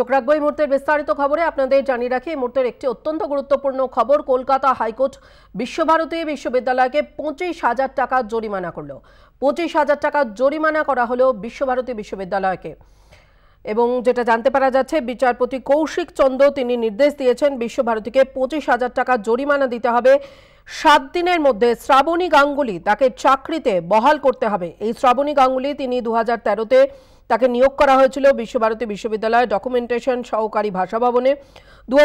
চোখ রাখবো এই মুহূর্তের বিস্তারিত খবরে আপনাদের জানিয়ে রাখি এই মুহূর্তের একটি অত্যন্ত গুরুত্বপূর্ণ খবর কলকাতা হাইকোর্ট বিশ্বভারতী বিশ্ববিদ্যালয়কে পঁচিশ হাজার টাকা জরিমানা করল পঁচিশ হাজার টাকা জরিমানা করা হলো বিশ্বভারতী বিশ্ববিদ্যালয়কে এবং যেটা জানতে পারা যাচ্ছে বিচারপতি কৌশিক চন্দ্র তিনি নির্দেশ দিয়েছেন বিশ্বভারতীকে পঁচিশ হাজার টাকা জরিমানা দিতে হবে সাত দিনের মধ্যে শ্রাবণী গাঙ্গুলি তাকে চাকরিতে বহাল করতে হবে এই শ্রাবণী গাঙ্গুলি তিনি দু হাজার তেরোতে তাকে নিয়োগ করা হয়েছিল বিশ্বভারতী বিশ্ববিদ্যালয়ের ডকুমেন্টেশন সহকারী ভাষা ভবনে দু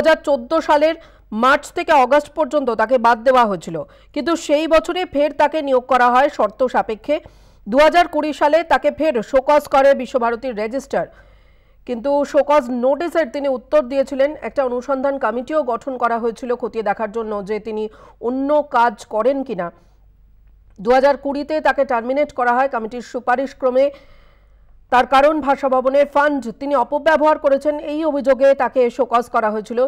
সালের মার্চ থেকে অগস্ট পর্যন্ত তাকে বাদ দেওয়া হয়েছিল কিন্তু সেই বছরে ফের তাকে নিয়োগ করা হয় শর্ত সাপেক্ষে দু সালে তাকে ফের শোকজ করে বিশ্বভারতীর রেজিস্টার কিন্তু শোকজ নোটিসের তিনি উত্তর দিয়েছিলেন একটা অনুসন্ধান কমিটিও গঠন করা হয়েছিল খতিয়ে দেখার জন্য যে তিনি অন্য কাজ করেন কিনা দু হাজার কুড়িতে তাকে টার্মিনেট করা হয় কমিটির সুপারিশ ক্রমে তার কারণ ভাষা ভবনের ফান্ড তিনি অপব্যবহার করেছেন এই অভিযোগে তাকে শোকজ করা হয়েছিল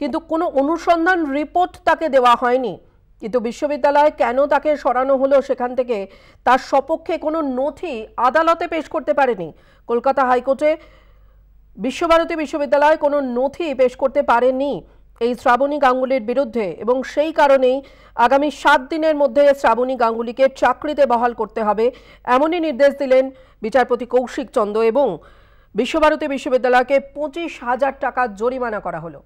কিন্তু কোনো অনুসন্ধান রিপোর্ট তাকে দেওয়া হয়নি কিন্তু বিশ্ববিদ্যালয় কেন তাকে সরানো হলো সেখান থেকে তার সপক্ষে কোনো নথি আদালতে পেশ করতে পারেনি কলকাতা হাইকোর্টে বিশ্বভারতী বিশ্ববিদ্যালয় কোনো নথি পেশ করতে পারেনি এই শ্রাবণী গাঙ্গুলির বিরুদ্ধে এবং সেই কারণেই আগামী সাত দিনের মধ্যে শ্রাবণী গাঙ্গুলিকে চাকরিতে বহাল করতে হবে এমনই নির্দেশ দিলেন বিচারপতি কৌশিক চন্দ এবং বিশ্বভারতী বিশ্ববিদ্যালয়কে পঁচিশ হাজার টাকা জরিমানা করা হলো